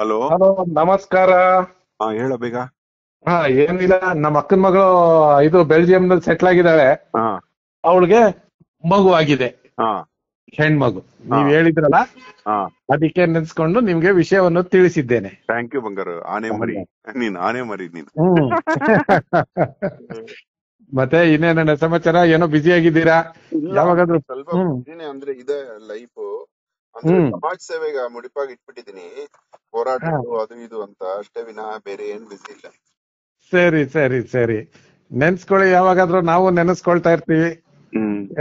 hello hello ನಮಸ್ಕಾರ ಹಾ ಹೇಳ ಬೇಗ ಹಾ ಏನಿಲ್ಲ ನಮ್ಮ ಅಕ್ಕನ ಮಗಳು ಇದು ಬೆಲ್ಜಿಯಂ ನಲ್ಲಿ ಸೆಟ್ಲ್ ಆಗಿದ್ದಾಳೆ ಹಾ ಅವಳಿಗೆ ಮಗು ಆಗಿದೆ ಹಾ ಹೆಣ್ಮಗು ನೀವ್ ಹೇಳಿದ್ರಲ್ಲ ಹಾ ಅದಕ್ಕೆ ನೆನ್ಸ್ಕೊಂಡು ನಿಮ್ಗೆ ವಿಷಯವನ್ನು ತಿಳಿಸಿದ್ದೇನೆ ಥ್ಯಾಂಕ್ ಯು ಬಂಗಾರ ಆನೆ ಮರಿ ನೀನ್ ಆನೆ ಮರಿ ನೀನ್ ಮತ್ತೆ ಇನ್ನೇನ ಸಮಾಚಾರ ಏನೋ ಬ್ಯುಸಿ ಆಗಿದ್ದೀರಾ ಯಾವಾಗಾದ್ರೂ ಸ್ವಲ್ಪ ಅಂದ್ರೆ ಇದೆ ಲೈಫ್ ಸಮಾಜ ಸೇವೆಗೆ ಮುಡಿಪಾಗಿ ಇಟ್ಬಿಟ್ಟಿದೀನಿ ಹೋರಾಟ ಅದು ಇದು ಅಂತ ಅಷ್ಟೇ ವಿನ ಬೇರೆ ಏನ್ ಬಿಸಿ ಇಲ್ಲ ಸರಿ ಸರಿ ಸರಿ ನೆನ್ಸ್ಕೊಳ್ಳಿ ಯಾವಾಗಾದ್ರೂ ನಾವು ನೆನೆಸ್ಕೊಳ್ತಾ ಇರ್ತೀವಿ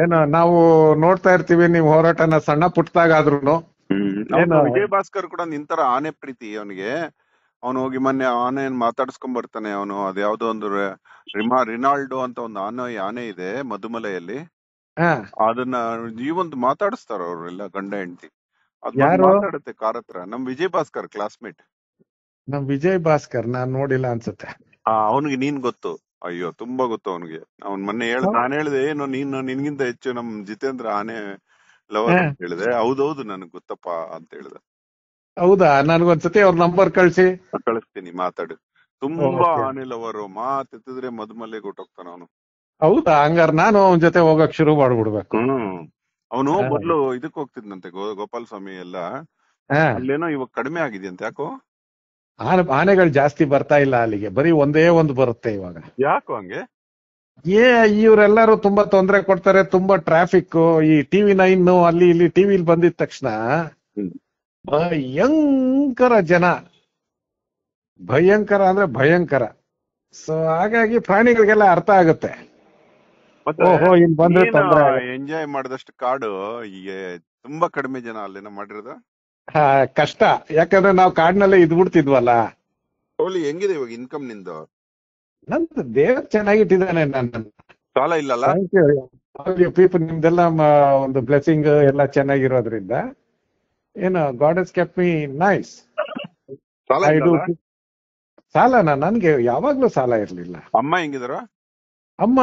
ಏನು ನಾವು ನೋಡ್ತಾ ಇರ್ತೀವಿ ನೀವು ಹೋರಾಟನ ಸಣ್ಣ ಪುಟ್ಟದಾಗಾದ್ರೂ ಹ್ಮ್ ಏನು ವಿಜಯ್ ಭಾಸ್ಕರ್ ಕೂಡ ನಿಂತರ ಆನೆ ಪ್ರೀತಿ ಅವನಿಗೆ ಅವನು ಹೋಗಿ ಮೊನ್ನೆ ಆನೆ ಮಾತಾಡ್ಸ್ಕೊಂಡ್ ಬರ್ತಾನೆ ಅವನು ಅದ್ಯಾವ್ದೋ ಒಂದು ರಿಮಾ ರಿನಾಲ್ಡೋ ಅಂತ ಒಂದು ಆನೆ ಆನೆ ಇದೆ ಮಧುಮಲೆಯಲ್ಲಿ ಅದನ್ನ ಈ ಒಂದು ಮಾತಾಡಿಸ್ತಾರ ಅವ್ರೆಲ್ಲ ಗಂಡ ಹೆಂಡತಿ ಮಾತಾಡುತ್ತೆ ಕಾರ್ ಹತ್ರ ನಮ್ ವಿಜಯ್ ಭಾಸ್ಕರ್ ಕ್ಲಾಸ್ಮೇಟ್ ನಮ್ ವಿಜಯ್ ಭಾಸ್ಕರ್ ನಾನ್ ನೋಡಿಲ್ಲ ಅನ್ಸುತ್ತೆ ಅವನಿಗೆ ನೀನ್ ಗೊತ್ತು ಅಯ್ಯೋ ತುಂಬಾ ಗೊತ್ತು ಅವನಿಗೆ ಅವ್ನ್ ಮೊನ್ನೆ ಹೇಳ್ ನಾನು ನಾನ್ ಹೇಳ್ದೆ ಏನು ನೀನು ನಿನ್ಗಿಂತ ಹೆಚ್ಚು ನಮ್ ಜಿತೇಂದ್ರ ಆನೆ ಲವರ್ ಅಂತ ಹೇಳಿದೆ ಹೌದೌದು ನನಗೆ ಗೊತ್ತಪ್ಪ ಅಂತ ಹೇಳಿದೆ ಹೌದಾ ನನ್ಗೊಂದ್ಸತಿ ಅವ್ರ ನಂಬರ್ ಕಳ್ಸಿ ನಾನ್ ಕಳಿಸ್ತೀನಿ ಮಾತಾಡು ತುಂಬಾ ಆನೆ ಲವರ್ ಅವರು ಮಾತೆತ್ತಿದ್ರೆ ಮದ್ಮಲ್ಲೆ ಕೊಟ್ಟೋಗ್ತಾನ ಅವನು ಹೌದಾ ಹಂಗಾರ ನಾನು ಅವನ ಜೊತೆ ಹೋಗಕ್ ಶುರು ಮಾಡ್ಬಿಡ್ಬೇಕು ಅವನು ಮೊದ್ಲು ಇದಕ್ ಹೋಗ್ತಿದ್ನಂತೆ ಗೋಪಾಲ ಸ್ವಾಮಿ ಎಲ್ಲ ಅಲ್ಲೇನೋ ಇವಾಗ ಕಡಿಮೆ ಆಗಿದೆಯಂತೆ ಯಾಕೋ ಆನೆ ಆನೆಗಳು ಜಾಸ್ತಿ ಬರ್ತಾ ಇಲ್ಲ ಅಲ್ಲಿಗೆ ಬರೀ ಒಂದೇ ಒಂದು ಬರುತ್ತೆ ಇವಾಗ ಯಾಕೋ ಹಂಗೆ ಏ ಇವರೆಲ್ಲರೂ ತುಂಬಾ ತೊಂದರೆ ಕೊಡ್ತಾರೆ ತುಂಬಾ ಟ್ರಾಫಿಕ್ ಈ ಟಿವಿ ನೈನ್ ಅಲ್ಲಿ ಇಲ್ಲಿ ಟಿವಿಲಿ ಬಂದಿದ ತಕ್ಷಣ ಭಯಂಕರ ಜನ ಭಯಂಕರ ಅಂದ್ರೆ ಭಯಂಕರ ಸೊ ಹಾಗಾಗಿ ಪ್ರಾಣಿಗಳಿಗೆಲ್ಲ ಅರ್ಥ ಆಗುತ್ತೆ ಓಹೋ ಎಂಜಾಯ್ ಮಾಡಿದಷ್ಟು ಕಾಡು ಈ ತುಂಬಾ ಕಡಿಮೆ ಜನ ಅಲ್ಲೇನ ಮಾಡಿರೋದು ಹಾ, ಕಷ್ಟ ಯಾಕಂದ್ರೆ ನಾವು ಕಾಡಿನಲ್ಲೇ ಬಿಡ್ತಿದ್ವಲ್ಲ ಓಲಿ ಹೆಂಗಿದೆ ಇವಾಗ ಇನ್ಕಮ್ ನಿಂದು ನಂತ ಚೆನ್ನಾಗಿ ಚೆನ್ನಾಗಿಟ್ಟಿದ್ದಾನೆ ನನ್ನ ಸಾಲ ಇಲ್ಲಲ್ಲ ಪೀಪಲ್ ನಿಮ್ದೆಲ್ಲ ಒಂದು ಬ್ಲೆಸಿಂಗ್ ಎಲ್ಲ ಚೆನ್ನಾಗಿರೋದ್ರಿಂದ ಏನು ಗಾಡ್ ಎಸ್ ಮೀ ನೈಸ್ ಸಾಲ ನನ್ಗೆ ಯಾವಾಗ್ಲೂ ಸಾಲ ಇರ್ಲಿಲ್ಲ ಅಮ್ಮ ಹೆಂಗಿದ್ರು ಅಮ್ಮ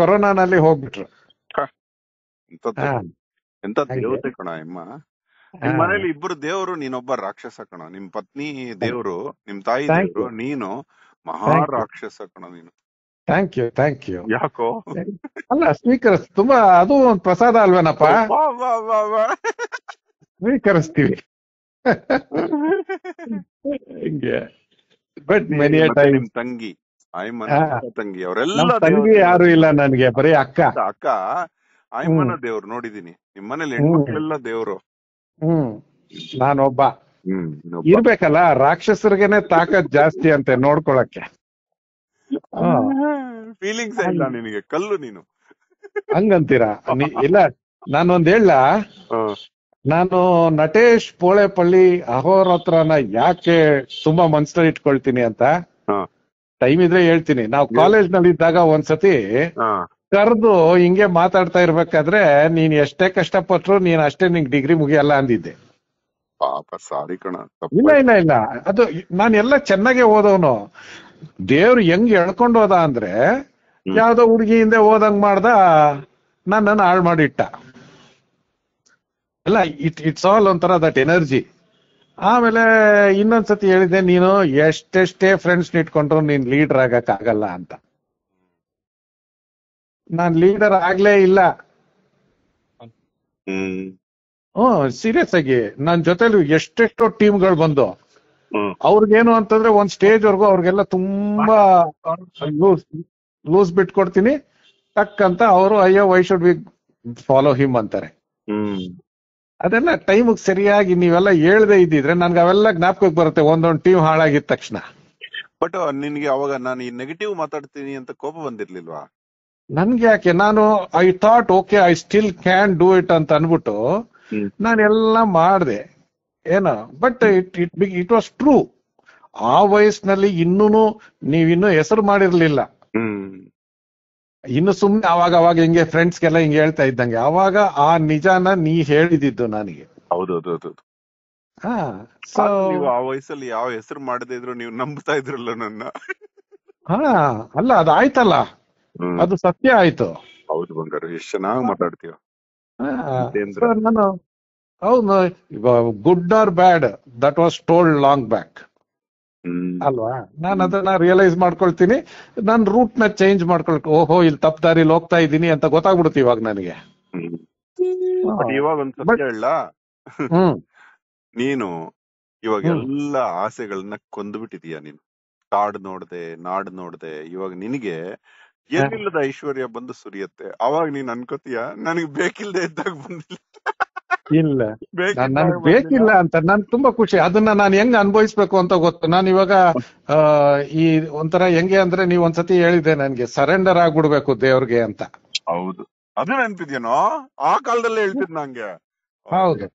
ಕೊರೋನಾನಲ್ಲಿ ಹೋಗ್ಬಿಟ್ರು ಎಂತ ದೇವತೆ ಕಣ ಅಮ್ಮ ನಿಮ್ ಮನೇಲಿ ಇಬ್ರು ದೇವರು ನೀನೊಬ್ಬ ರಾಕ್ಷಸ ಕಣ ನಿಮ್ ಪತ್ನಿ ದೇವರು ನಿಮ್ ತಾಯಿ ದೇವರು ನೀನು ಮಹಾ ರಾಕ್ಷಸ ಕಣ ನೀನು ಥ್ಯಾಂಕ್ ಯು ಥ್ಯಾಂಕ್ ಯು ಯಾಕೋ ಅಲ್ಲ ಸ್ವೀಕರಿಸ್ ತುಂಬಾ ಅದು ಒಂದ್ ಪ್ರಸಾದ ಅಲ್ವೇನಪ್ಪ ಸ್ವೀಕರಿಸ್ತೀವಿ ಬಟ್ ಮೆನಿ ಟೈಮ್ ತಂಗಿ ಆಯಮ್ಮನ ತಂಗಿ ಅವರೆಲ್ಲ ತಂಗಿ ಯಾರು ಇಲ್ಲ ನನಗೆ ಬರೀ ಅಕ್ಕ ಅಕ್ಕ ಆಯ್ಮನ ದೇವ್ರು ನೋಡಿದೀನಿ ಮನೇಲಿ ಹೆಣ್ಮಕ್ಳೆಲ್ಲ ದೇವ್ರು ಹ್ಮ್ ನಾನೊಬ್ಬ ಇರ್ಬೇಕಲ್ಲ ರಾಕ್ಷಸರಿಗೆನೆ ತಾಕತ್ ಜಾಸ್ತಿ ಅಂತೆ ನೋಡ್ಕೊಳಕ್ಕೆ ಫೀಲಿಂಗ್ಸ್ ಇಲ್ಲ ನಿನಗೆ ಕಲ್ಲು ನೀನು ಹಂಗಂತೀರಾ ಇಲ್ಲ ನಾನೊಂದ್ ಹೇಳ ನಾನು ನಟೇಶ್ ಪೋಳೆಪಳ್ಳಿ ಅಹೋರತ್ರನ ಯಾಕೆ ತುಂಬಾ ಮನ್ಸಲ್ಲಿ ಇಟ್ಕೊಳ್ತೀನಿ ಅಂತ ಟೈಮ್ ಇದ್ರೆ ಹೇಳ್ತೀನಿ ನಾವು ಕಾಲೇಜ್ ನಲ್ಲಿ ಇದ್ದಾಗ ಒಂದ್ಸತಿ ಕರೆದು ಹಿಂಗೆ ಮಾತಾಡ್ತಾ ಇರ್ಬೇಕಾದ್ರೆ ನೀನ್ ಎಷ್ಟೇ ಕಷ್ಟಪಟ್ರು ನೀನ್ ಅಷ್ಟೇ ನಿಂಗೆ ಡಿಗ್ರಿ ಮುಗಿಯಲ್ಲ ಅಂದಿದ್ದೆ ಪಾಪ ಸಾರಿ ಕಣ ಇಲ್ಲ ಇಲ್ಲ ಇಲ್ಲ ಅದು ನಾನೆಲ್ಲ ಚೆನ್ನಾಗೆ ಓದೋನು ದೇವ್ರು ಹೆಂಗ್ ಎಳ್ಕೊಂಡು ಹೋದ ಅಂದ್ರೆ ಯಾವ್ದೋ ಹುಡುಗಿ ಹಿಂದೆ ಓದಂಗ್ ಮಾಡ್ದ ನನ್ನ ಹಾಳು ಮಾಡಿಟ್ಟ ಅಲ್ಲ ಇಟ್ ಇಟ್ಸ್ ಆಲ್ ಒಂಥರ ದಟ್ ಎನರ್ಜಿ ಆಮೇಲೆ ಇನ್ನೊಂದ್ಸತಿ ಹೇಳಿದೆ ನೀನು ಎಷ್ಟೆಷ್ಟೇ ಫ್ರೆಂಡ್ಸ್ ಇಟ್ಕೊಂಡ್ರು ನೀನ್ ಲೀಡರ್ ಆಗಕ್ ಆಗಲ್ಲ ಅಂತ ನಾನ್ ಲೀಡರ್ ಆಗ್ಲೇ ಇಲ್ಲ ಹ್ಮ್ ಸೀರಿಯಸ್ ಆಗಿ ನನ್ ಜೊತೆಲಿ ಎಷ್ಟೆಷ್ಟೋ ಟೀಮ್ಗಳು ಬಂದು ಅವ್ರಿಗೇನು ಅಂತಂದ್ರೆ ಒಂದ್ ಸ್ಟೇಜ್ ವರ್ಗು ಅವ್ರಿಗೆಲ್ಲ ತುಂಬಾ ಲೂಸ್ ಲೂಸ್ ಬಿಟ್ಕೊಡ್ತೀನಿ ಟಕ್ ಅಂತ ಅವರು ಅಯ್ಯೋ why should be follow him ಅಂತಾರೆ ಅದನ್ನ ಟೈಮ್ಗೆ ಸರಿಯಾಗಿ ನೀವೆಲ್ಲ ಹೇಳದೆ ಇದ್ದಿದ್ರೆ ನನ್ಗೆ ಅವೆಲ್ಲ ಜ್ಞಾಪಕಕ್ಕೆ ಬರುತ್ತೆ ಒಂದೊಂದು ಟೀಮ್ ಹಾಳಾಗಿದ ತಕ್ಷಣ ಬಟ್ uh, ನಿನ್ಗೆ ಅವಾಗ ನಾನು ಈ ನೆಗೆಟಿವ್ ಮಾತಾಡ್ತೀನಿ ಅಂತ ಕೋಪ ಬಂದಿರ್ಲಿಲ್ವಾ ನನ್ಗೆ ಯಾಕೆ ನಾನು I thought okay I still can do it ಅಂತ ಅನ್ಬಿಟ್ಟು ನಾನೆಲ್ಲ ಮಾಡಿದೆ ಏನೋ but it it it was true ಆ ವಯಸ್ಸಿನಲ್ಲಿ ಇನ್ನೂ ನೀವಿನ್ನೂ ಹೆಸರು ಮಾಡಿರ್ಲಿಲ್ಲ ಇನ್ನು ಸುಮ್ನೆ ಅವಾಗ ಅವಾಗ ಹಿಂಗೆ ಫ್ರೆಂಡ್ಸ್ಗೆಲ್ಲ ಹಿಂಗೆ ಹೇಳ್ತಾ ಇದ್ದಂಗೆ ಅವಾಗ ಆ ನಿಜಾನ ನೀ ಹೇಳಿದಿದ್ದು ನನಗೆ ಹೌದೌದು ಹಾ ಸೊ ಆ ವಯಸ್ಸಲ್ಲಿ ಯಾವ ಹೆಸರು ಮಾಡದೇ ಇದ್ರು ನೀವು ನಂಬ್ತಾ ಇದ್ರಲ್ಲ ನನ್ನ ಹಾ ಅಲ್ಲ ಅದು ಆಯ್ತಲ್ಲ ಅದು ಸತ್ಯ ಆಯ್ತು ಹೌದು ಬಂಗಾರ ಎಷ್ಟು ಚೆನ್ನಾಗಿ ಮಾತಾಡ್ತೀವ ನಾನು ಹೌದು good or bad that was told long back ಅಲ್ವಾ ನಾನು ಅದನ್ನ ರಿಯಲೈಸ್ ಮಾಡ್ಕೊಳ್ತೀನಿ ನನ್ನ ರೂಟ್ ನ ಚೇಂಜ್ ಮಾಡ್ಕೊಳ್ಕೊ ಓಹೋ ಇಲ್ಲಿ ತಪ್ಪ ದಾರಿಲಿ ಹೋಗ್ತಾ ಇದ್ದೀನಿ ಅಂತ ಗೊತ್ತಾಗ್ಬಿಡುತ್ತೆ ಇವಾಗ ನನಗೆ ಇವಾಗ ಹೇಳ ನೀನು ಇವಾಗ ಎಲ್ಲಾ ಆಸೆಗಳನ್ನ ಕೊಂದ್ಬಿಟ್ಟಿದೀಯ ನೀನು ಕಾಡ್ ನೋಡ್ದೆ ನಾಡ್ ನೋಡ್ದೆ ಇವಾಗ ನಿನಗೆ ಏನಿಲ್ಲದ ಐಶ್ವರ್ಯ ಬಂದು ಸುರಿಯುತ್ತೆ ಅವಾಗ ನೀನ್ ಅನ್ಕೋತೀಯ ನನಗ್ ಬೇಕಿಲ್ದೆ ಇದ್ದಾಗ ಬಂದಿಲ್ಲ ಇಲ್ಲ ನನ್ಗೆ ಬೇಕಿಲ್ಲ ಅಂತ ನನ್ ತುಂಬಾ ಖುಷಿ ಅದನ್ನ ನಾನು ಹೆಂಗ್ ಅನುಭವಿಸ್ಬೇಕು ಅಂತ ಗೊತ್ತು ನಾನು ಇವಾಗ ಈ ಒಂಥರ ಹೆಂಗೆ ಅಂದ್ರೆ ನೀವ್ ಒಂದ್ಸತಿ ಹೇಳಿದೆ ನನ್ಗೆ ಸರೆಂಡರ್ ಆಗ್ಬಿಡ್ಬೇಕು ದೇವ್ರಿಗೆ ಅಂತ ಹೌದು ಅದು ನೆನ್ಪಿದ್ಯೇನೋ ಆ ಕಾಲದಲ್ಲೇ ಹೇಳ್ತಿದ್ ನಂಗೆ ಹೌದು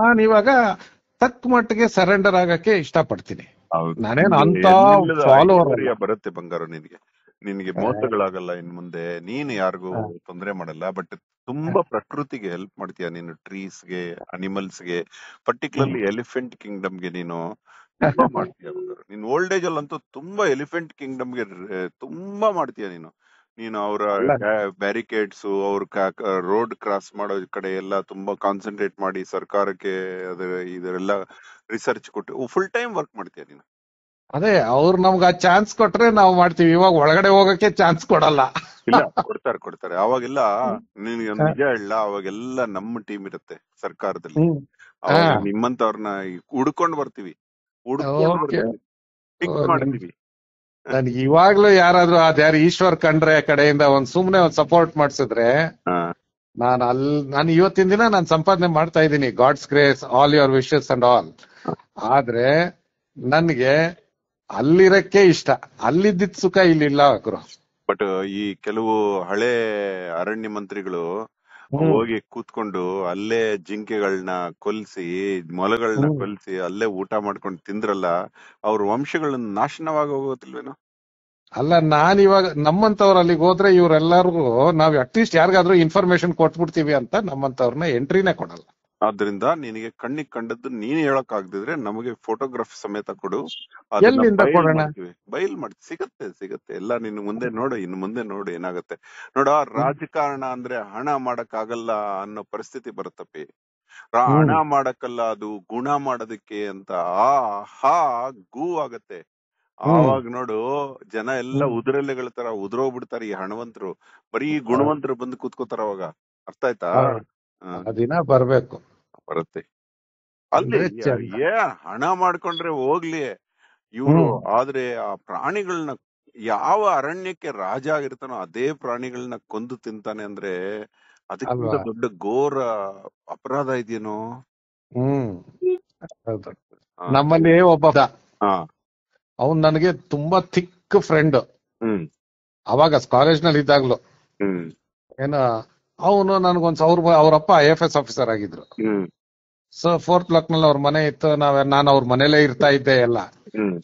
ನಾನ್ ಇವಾಗ ತಕ್ಕ ಮಟ್ಟಿಗೆ ಸರೆಂಡರ್ ಆಗಕ್ಕೆ ಇಷ್ಟ ಪಡ್ತೀನಿ ನಾನೇನು ಅಂತ ಫಾಲೋವರ್ ಬರುತ್ತೆ ಬಂಗಾರ ನಿನ್ಗೆ ನಿನ್ಗೆ ಮೋಸಗಳಾಗಲ್ಲ ಇನ್ ಮುಂದೆ ನೀನ್ ಯಾರಿಗೂ ತೊಂದರೆ ಮಾಡಲ್ಲ ಬಟ್ ತುಂಬಾ ಪ್ರಕೃತಿಗೆ ಹೆಲ್ಪ್ ಮಾಡ್ತೀಯ ನೀನು ಟ್ರೀಸ್ಗೆ ಗೆ ಪರ್ಟಿಕ್ಯುಲರ್ಲಿ ಎಲಿಫೆಂಟ್ ಕಿಂಗ್ಡಮ್ಗೆ ನೀನು ತುಂಬಾ ಮಾಡ್ತೀಯ ನೀನು ಓಲ್ಡ್ ಏಜ್ ಅಂತೂ ತುಂಬಾ ಎಲಿಫೆಂಟ್ ಕಿಂಗ್ಡಮ್ಗೆ ತುಂಬಾ ಮಾಡ್ತೀಯ ನೀನು ನೀನು ಅವರ ಬ್ಯಾರಿಕೇಡ್ಸ್ ಅವ್ರ ರೋಡ್ ಕ್ರಾಸ್ ಮಾಡೋ ಕಡೆ ಎಲ್ಲ ತುಂಬಾ ಕಾನ್ಸಂಟ್ರೇಟ್ ಮಾಡಿ ಸರ್ಕಾರಕ್ಕೆ ಅದ ಇದೆಲ್ಲ ರಿಸರ್ಚ್ ಕೊಟ್ಟು ಫುಲ್ ಟೈಮ್ ವರ್ಕ್ ಮಾಡ್ತೀಯ ನೀನು ಅದೇ ಅವ್ರು ನಮ್ಗ ಚಾನ್ಸ್ ಕೊಟ್ರೆ ನಾವು ಮಾಡ್ತೀವಿ ಇವಾಗ ಒಳಗಡೆ ಹೋಗಕ್ಕೆ ಚಾನ್ಸ್ ಕೊಡಲ್ಲ ಇಲ್ಲ ಕೊಡ್ತಾರೆ ಕೊಡ್ತಾರೆ ಅವಾಗೆಲ್ಲ ನಿನ್ಗೆ ನಿಜ ಹೇಳ ಅವಾಗೆಲ್ಲ ನಮ್ಮ ಟೀಮ್ ಇರುತ್ತೆ ಸರ್ಕಾರದಲ್ಲಿ ನಿಮ್ಮಂತವ್ರನ್ನ ಹುಡ್ಕೊಂಡ್ ಬರ್ತೀವಿ ಮಾಡ್ತೀವಿ ನನ್ಗೆ ಇವಾಗ್ಲೂ ಯಾರಾದ್ರೂ ಯಾರು ಈಶ್ವರ್ ಕಂಡ್ರೆ ಕಡೆಯಿಂದ ಒಂದ್ ಸುಮ್ನೆ ಒಂದ್ ಸಪೋರ್ಟ್ ಮಾಡ್ಸಿದ್ರೆ ನಾನು ಅಲ್ ನಾನು ಇವತ್ತಿನ ದಿನ ನಾನು ಸಂಪಾದನೆ ಮಾಡ್ತಾ ಇದ್ದೀನಿ God's grace all your wishes and all ಆದ್ರೆ ನನ್ಗೆ ಅಲ್ಲಿರಕ್ಕೆ ಇಷ್ಟ ಅಲ್ಲಿದ್ದಿದ್ ಸುಖ ಇಲ್ಲಿಲ್ಲ ಗುರು ಬಟ್ uh, ಈ ಕೆಲವು ಹಳೆ ಅರಣ್ಯ ಮಂತ್ರಿಗಳು ಹೋಗಿ ಕೂತ್ಕೊಂಡು ಅಲ್ಲೇ ಜಿಂಕೆಗಳನ್ನ ಕೊಲ್ಸಿ ಮೊಲಗಳನ್ನ ಕೊಲ್ಸಿ ಅಲ್ಲೇ ಊಟ ಮಾಡ್ಕೊಂಡು ತಿಂದ್ರಲ್ಲ ಅವ್ರ ವಂಶಗಳನ್ನ ನಾಶನವಾಗಿ ಹೋಗೋದಿಲ್ವೇನೋ ಅಲ್ಲ ನಾನು ಇವಾಗ ನಮ್ಮಂತವ್ರ ಅಲ್ಲಿಗೆ ಹೋದ್ರೆ ಇವ್ರೆಲ್ಲರಿಗೂ ನಾವ್ ಅಟ್ಲೀಸ್ಟ್ ಯಾರಿಗಾದ್ರೂ ಇನ್ಫಾರ್ಮೇಶನ್ ಕೊಟ್ಬಿಡ್ತೀವಿ ಅಂತ ನಮ್ಮಂತವ್ರನ್ನ ಎಂಟ್ರಿನೇ ಕೊಡಲ್ಲ ಆದ್ರಿಂದ ನಿನಗೆ ಕಣ್ಣಿಗೆ ಕಂಡದ್ದು ನೀನ್ ಹೇಳಕ್ ಆಗದಿದ್ರೆ ನಮಗೆ ಫೋಟೋಗ್ರಾಫ್ ಸಮೇತ ಕೊಡು ಬಯಲ್ ಮಾಡಿ ಸಿಗತ್ತೆ ಸಿಗತ್ತೆ ಎಲ್ಲ ನಿನ್ ಮುಂದೆ ನೋಡು ಇನ್ ಮುಂದೆ ನೋಡು ಏನಾಗತ್ತೆ ನೋಡ ರಾಜಕಾರಣ ಅಂದ್ರೆ ಹಣ ಮಾಡಕ್ ಆಗಲ್ಲ ಅನ್ನೋ ಪರಿಸ್ಥಿತಿ ಬರುತ್ತಪ್ಪಿ ಹಣ ಮಾಡಕ್ಕಲ್ಲ ಅದು ಗುಣ ಮಾಡೋದಕ್ಕೆ ಅಂತ ಆ ಹಾ ಗು ಆಗತ್ತೆ ಆವಾಗ ನೋಡು ಜನ ಎಲ್ಲ ಉದ್ರಲ್ಲೇ ಉದುರೆಲೆಗಳ ತರ ಈ ಹಣವಂತರು ಬರೀ ಗುಣವಂತರು ಬಂದು ಕೂತ್ಕೋತಾರ ಅವಾಗ ಅರ್ಥ ಆಯ್ತಾ ಆ ದಿನ ಬರ್ಬೇಕು ಬರುತ್ತೆ ಅಲ್ಲಿ ಹಣ ಮಾಡ್ಕೊಂಡ್ರೆ ಹೋಗ್ಲಿ ಇವ್ರು ಆದ್ರೆ ಆ ಪ್ರಾಣಿಗಳನ್ನ ಯಾವ ಅರಣ್ಯಕ್ಕೆ ರಾಜ ಆಗಿರ್ತಾನೋ ಅದೇ ಪ್ರಾಣಿಗಳನ್ನ ಕೊಂದು ತಿಂತಾನೆ ಅಂದ್ರೆ ಅದಕ್ಕಿಂತ ದೊಡ್ಡ ಘೋರ ಅಪರಾಧ ಇದೆಯೇನೋ ಹ್ಮ್ ನಮ್ಮಲ್ಲಿ ಒಬ್ಬ ಹಾ ಅವನ್ ನನಗೆ ತುಂಬಾ ಥಿಕ್ ಫ್ರೆಂಡ್ ಹ್ಮ್ ಅವಾಗ ಕಾಲೇಜ್ ನಲ್ಲಿ ಇದ್ದಾಗ್ಲು ಹ್ಮ್ ಏನ ಅವನು ನನ್ಗೊಂದ್ ಸಾವಿರ ಅವರಪ್ಪ ಐ ಎಫ್ ಎಸ್ ಆಫೀಸರ್ ಆಗಿದ್ರು ಸೊ ಫೋರ್ತ್ ಬ್ಲಾಕ್ ನಲ್ಲಿ ಅವ್ರ ಮನೆ ಇತ್ತು ನಾವ್ ನಾನು ಅವ್ರ ಮನೇಲೆ ಇರ್ತಾ ಇದ್ದೆ ಎಲ್ಲ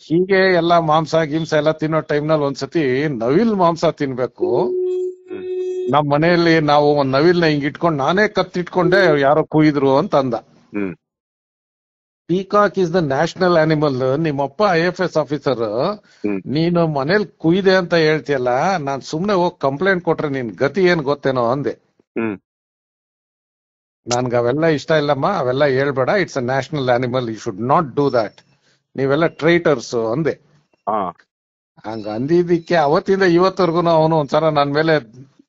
ಹೀಗೆ ಎಲ್ಲಾ ಮಾಂಸ ಗಿಂಸ ಎಲ್ಲ ತಿನ್ನೋ ಟೈಮ್ ನಲ್ಲಿ ಒಂದ್ಸತಿ ನವಿಲ್ ಮಾಂಸ ತಿನ್ಬೇಕು ನಮ್ ಮನೆಯಲ್ಲಿ ನಾವು ಒಂದ್ ನವಿಲ್ನ ಹಿಂಗ್ ಇಟ್ಕೊಂಡ್ ನಾನೇ ಕತ್ತಿಟ್ಕೊಂಡೆ ಯಾರೋ ಕೂಯಿದ್ರು ಅಂತ ಅಂದ peacock is the national animal ನಿಮ್ಮಪ್ಪ ಐ ಎಫ್ ಎಸ್ ಆಫೀಸರ್ ನೀನು ಮನೇಲಿ ಕುಯ್ದೆ ಅಂತ ಹೇಳ್ತಿಯಲ್ಲ ನಾನ್ ಸುಮ್ನೆ ಹೋಗಿ ಕಂಪ್ಲೇಂಟ್ ಕೊಟ್ರೆ ನಿನ್ ಗತಿ ಏನ್ ಗೊತ್ತೇನೋ ಅಂದೆ ಹ್ಮ್ ನನ್ಗೆ ಅವೆಲ್ಲ ಇಷ್ಟ ಇಲ್ಲಮ್ಮ ಅವೆಲ್ಲ ಹೇಳ್ಬೇಡ it's a national animal you should not do that ನೀವೆಲ್ಲ ಟ್ರೈಟರ್ಸ್ ಅಂದೆ ಹಾ ಹಂಗ ಅಂದಿದ್ದಕ್ಕೆ ಅವತ್ತಿಂದ ಇವತ್ತವರೆಗೂ ಅವನು ಒಂಥರ ನನ್ ಮೇಲೆ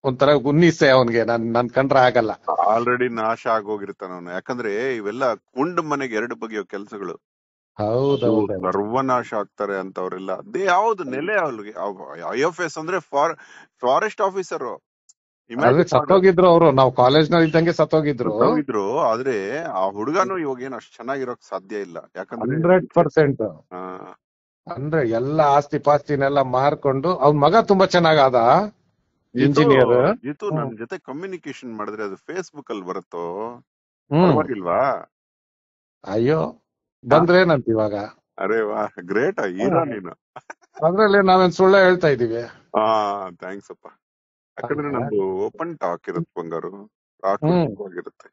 ಒಂಥರ ಗುನ್ನಿಸೆ ಅವನ್ಗೆ ನನ್ ನನ್ ಕಂಡ್ರ ಆಗಲ್ಲ ಆಲ್ರೆಡಿ ನಾಶ ಆಗೋಗಿರ್ತಾನ ಅವನು ಯಾಕಂದ್ರೆ ಇವೆಲ್ಲ ಕುಂಡ್ ಮನೆಗೆ ಎರಡು ಬಗೆಯ ಕೆಲಸಗಳು ಹೌದೌದು ಸರ್ವನಾಶ ಆಗ್ತಾರೆ ಅಂತವ್ರೆಲ್ಲ ಅದೇ ಯಾವ್ದು ನೆಲೆ ಅವ್ರಿಗೆ ಐ ಎಫ್ ಎಸ್ ಅಂದ್ರೆ ಫಾರೆಸ್ಟ್ ಆಫೀಸರ್ ಸತ್ತೋಗಿದ್ರು ಅವರು ನಾವು ಕಾಲೇಜ್ ನಲ್ಲಿ ಇದ್ದಂಗೆ ಸತ್ತೋಗಿದ್ರು ಹೋಗಿದ್ರು ಆದ್ರೆ ಆ ಹುಡುಗನು ಇವಾಗ ಏನ್ ಅಷ್ಟು ಚೆನ್ನಾಗಿರೋಕ್ ಸಾಧ್ಯ ಇಲ್ಲ ಯಾಕಂದ್ರೆ ಹಂಡ್ರೆಡ್ ಪರ್ಸೆಂಟ್ ಅಂದ್ರೆ ಎಲ್ಲಾ ಆಸ್ತಿ ಪಾಸ್ತಿನೆಲ್ಲ ಮಾರ್ಕೊಂಡು ಅವ್ನ್ ಮಗ ತುಂಬಾ ಚೆನ್ನಾಗಾದ ಇಂಜಿನಿಯರ್ ಇದು ನಮ್ ಜೊತೆ ಕಮ್ಯುನಿಕೇಶನ್ ಮಾಡಿದ್ರೆ ಅದು ಫೇಸ್ಬುಕ್ ಅಲ್ಲಿ ಬರುತ್ತೋ ಪರವಾಗಿಲ್ವಾ ಅಯ್ಯೋ ಬಂದ್ರೆ ಏನಂತ ಇವಾಗ ಅರೆ ವಾ ಗ್ರೇಟ್ ಹೀರೋ ನೀನು ಅದ್ರಲ್ಲಿ ನಾವೇನ್ ಸುಳ್ಳ ಹೇಳ್ತಾ ಇದೀವಿ ಹಾ ಥ್ಯಾಂಕ್ಸ್ ಅಪ್ಪ ಯಾಕಂದ್ರೆ ನಮ್ದು ಓಪನ್ ಟಾಕ್ ಇರುತ್ತೆ ಬಂಗಾರು ಟಾಕ್ ಆಗಿರುತ್ತೆ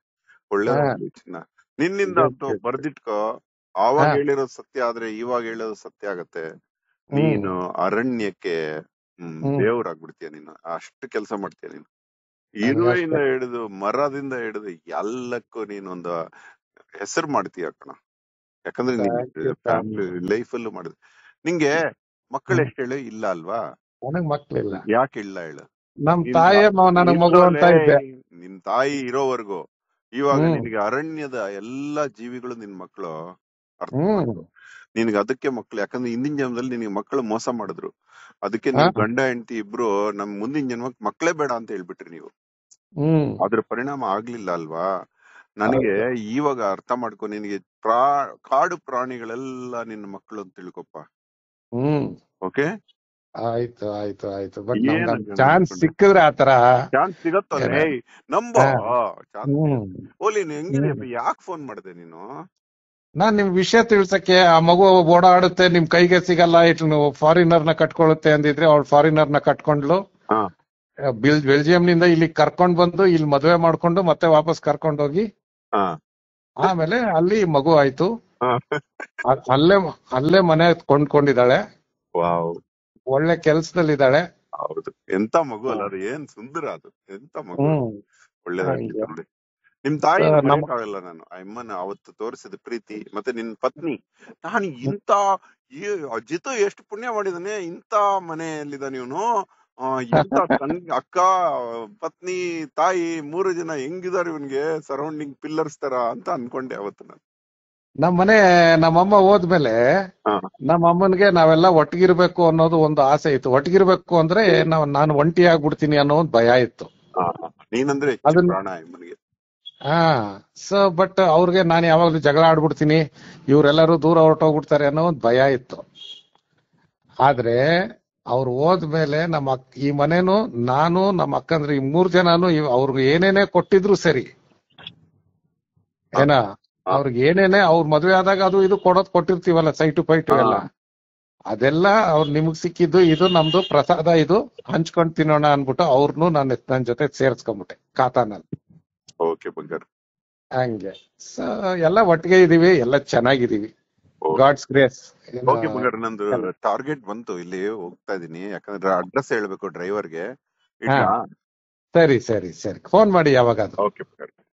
ಒಳ್ಳೆ ಚಿನ್ನ ನಿನ್ನಿಂದ ಬರ್ದಿಟ್ಕೋ ಆವಾಗ ಹೇಳಿರೋ ಸತ್ಯ ಆದ್ರೆ ಇವಾಗ ಹೇಳೋದು ಸತ್ಯ ಆಗತ್ತೆ ನೀನು ಅರಣ್ಯಕ್ಕೆ ಹ್ಮ್ ದೇವ್ರಾಗ್ಬಿಡ್ತೀಯ ನೀನು ಅಷ್ಟು ಕೆಲಸ ಮಾಡ್ತೀಯ ನೀನು ಇರುವೆಯಿಂದ ಹಿಡಿದು ಮರದಿಂದ ಹಿಡಿದು ಎಲ್ಲಕ್ಕೂ ನೀನೊಂದು ಹೆಸರು ಮಾಡ್ತೀಯ ಕಣ ಯಾಕಂದ್ರೆ ನಿನ್ ಫ್ಯಾಮಿಲಿ ಲೈಫ್ ಅಲ್ಲೂ ಮಾಡಿದ್ರೆ ನಿಂಗೆ ಮಕ್ಕಳು ಎಷ್ಟು ಹೇಳು ಇಲ್ಲ ಅಲ್ವಾ ಯಾಕೆ ಇಲ್ಲ ಹೇಳು ನಮ್ ತಾಯೇ ಮಗು ಅಂತ ಇದ್ದೆ ನಿನ್ ತಾಯಿ ಇರೋವರೆಗೂ ಇವಾಗ ನಿನ್ಗೆ ಅರಣ್ಯದ ಎಲ್ಲಾ ಜೀವಿಗಳು ನಿನ್ ಮಕ್ಕಳು ಅರ್ಥ ನಿನ್ಗೆ ಅದಕ್ಕೆ ಮಕ್ಕಳು ಯಾಕಂದ್ರೆ ಹಿಂದಿನ ಜನ್ಮದಲ್ಲಿ ನಿನಗೆ ಮಕ್ಕಳು ಮೋಸ ಮಾಡಿದ್ರು ಅದಕ್ಕೆ ನೀವು ಗಂಡ ಹೆಂಡತಿ ಇಬ್ರು ನಮ್ ಮುಂದಿನ ಜನ್ಮಕ್ಕೆ ಮಕ್ಳೇ ಬೇಡ ಅಂತ ಹೇಳ್ಬಿಟ್ರಿ ನೀವು ಅದ್ರ ಪರಿಣಾಮ ಆಗ್ಲಿಲ್ಲ ಅಲ್ವಾ ನನಗೆ ಇವಾಗ ಅರ್ಥ ಮಾಡ್ಕೊ ನಿನಗೆ ಪ್ರಾ ಕಾಡು ಪ್ರಾಣಿಗಳೆಲ್ಲ ನಿನ್ ಮಕ್ಕಳು ಅಂತ ತಿಳ್ಕೊಪ್ಪ ಓಕೆ ಆಯ್ತು ಆಯ್ತು ಆಯ್ತು ಬಟ್ ಚಾನ್ಸ್ ಸಿಕ್ಕಿದ್ರೆ ಆತರ ಚಾನ್ಸ್ ಓಲಿ ಯಾಕೆ ಫೋನ್ ಮಾಡಿದೆ ನೀನು ನಾನ್ ನಿಮ್ ವಿಷಯ ತಿಳ್ಸಕ್ಕೆ ಆ ಮಗು ಓಡಾಡುತ್ತೆ ನಿಮ್ ಕೈಗೆ ಸಿಗಲ್ಲ ಇಟ್ಲು ಫಾರಿನರ್ ನ ಕಟ್ಕೊಳ್ಳುತ್ತೆ ಅಂದಿದ್ರೆ ಅವ್ಳು ಫಾರಿನರ್ ನ ಕಟ್ಕೊಂಡ್ಲು ಬೆಲ್ಜಿಯಂ ನಿಂದ ಇಲ್ಲಿ ಕರ್ಕೊಂಡ್ ಬಂದು ಇಲ್ಲಿ ಮದ್ವೆ ಮಾಡ್ಕೊಂಡು ಮತ್ತೆ ವಾಪಸ್ ಕರ್ಕೊಂಡೋಗಿ ಹೋಗಿ ಆಮೇಲೆ ಅಲ್ಲಿ ಮಗು ಆಯ್ತು ಅಲ್ಲೇ ಅಲ್ಲೇ ಮನೆ ಕೊಂಡ್ಕೊಂಡಿದ್ದಾಳೆ ಒಳ್ಳೆ ಕೆಲ್ಸದಲ್ಲಿದ್ದಾಳೆ ಹೌದು ಎಂತ ಮಗು ಅಲ್ಲ ಅದು ಏನ್ ಸುಂದರ ಅದು ಎಂತ ಮಗು ಒಳ್ಳೆ ನಿಮ್ ತಾಯಿ ಆಗಲ್ಲ ನಾನು ಅಮ್ಮನ ಅವತ್ತು ತೋರಿಸಿದ ಪ್ರೀತಿ ಮತ್ತೆ ನಿನ್ ಪತ್ನಿ ನಾನು ಇಂತ ಈ ಅಜಿತು ಎಷ್ಟು ಪುಣ್ಯ ಮಾಡಿದಾನೆ ಇಂತ ಮನೆಯಲ್ಲಿದ್ದಾನೆ ಇವನು ಇಂತ ಅಕ್ಕ ಪತ್ನಿ ತಾಯಿ ಮೂರು ಜನ ಹೆಂಗಿದಾರೆ ಇವನ್ಗೆ ಸರೌಂಡಿಂಗ್ ಪಿಲ್ಲರ್ಸ್ ತರ ಅಂತ ಅನ್ಕೊಂಡೆ ಅವತ್ತು ನಾನು ನಮ್ ಮನೆ ನಮ್ಮಮ್ಮ ಹೋದ್ಮೇಲೆ ನಮ್ಮ ಅಮ್ಮನ್ಗೆ ನಾವೆಲ್ಲ ಒಟ್ಟಿಗಿರ್ಬೇಕು ಅನ್ನೋದು ಒಂದು ಆಸೆ ಇತ್ತು ಒಟ್ಟಿಗಿರ್ಬೇಕು ಅಂದ್ರೆ ನಾವ್ ನಾನು ಒಂಟಿ ಆಗ್ಬಿಡ್ತೀನಿ ಅನ್ನೋ ಒಂದು ಭಯ ಇತ್ತು ಹಾ ಸೊ ಬಟ್ ಅವ್ರಿಗೆ ನಾನು ಯಾವಾಗ್ಲೂ ಜಗಳ ಆಡ್ಬಿಡ್ತೀನಿ ಇವ್ರೆಲ್ಲರೂ ದೂರ ಹೊರಟೋಗ್ಬಿಡ್ತಾರೆ ಅನ್ನೋ ಒಂದು ಭಯ ಇತ್ತು ಆದ್ರೆ ಅವ್ರು ಹೋದ್ಮೇಲೆ ನಮ್ಮ ಈ ಮನೇನು ನಾನು ನಮ್ಮ ಅಕ್ಕಂದ್ರೆ ಈ ಮೂರ್ ಜನನು ಅವ್ರಿಗೆ ಏನೇನೇ ಕೊಟ್ಟಿದ್ರು ಸರಿ ಏನಾ ಅವ್ರಿಗೆ ಏನೇನೆ ಅವ್ರ ಮದ್ವೆ ಆದಾಗ ಅದು ಇದು ಕೊಡೋದ್ ಕೊಟ್ಟಿರ್ತೀವಲ್ಲ ಸೈಟು ಪೈಟು ಎಲ್ಲ ಅದೆಲ್ಲ ಅವ್ರ ನಿಮಗ್ ಸಿಕ್ಕಿದ್ದು ಇದು ನಮ್ದು ಪ್ರಸಾದ ಇದು ಹಂಚ್ಕೊಂಡ್ ತಿನ್ನೋಣ ಅನ್ಬಿಟ್ಟು ಅವ್ರನ್ನು ನಾನು ನನ್ನ ಜೊತೆ ಸೇರ್ಸ್ಕೊಂಡ್ಬಿಟ್ಟೆ ಖಾತಾನಲ್ಲಿ ಓಕೆ ಬಂಗಾರ ಹಂಗೆ ಸೊ ಎಲ್ಲ ಒಟ್ಟಿಗೆ ಇದೀವಿ ಎಲ್ಲ ಚೆನ್ನಾಗಿದೀವಿ ಗಾಡ್ಸ್ ಗ್ರೇಸ್ ಓಕೆ ಬಂಗಾರ ನಂದು ಟಾರ್ಗೆಟ್ ಬಂತು ಇಲ್ಲಿ ಹೋಗ್ತಾ ಇದೀನಿ ಯಾಕಂದ್ರೆ ಅಡ್ರೆಸ್ ಹೇಳ್ಬೇಕು ಡ್ರೈವರ್ಗೆ ಸರಿ ಸರಿ ಸರಿ ಫೋನ್ ಮಾಡಿ ಯಾವಾಗ ಓಕೆ ಬಂಗಾರ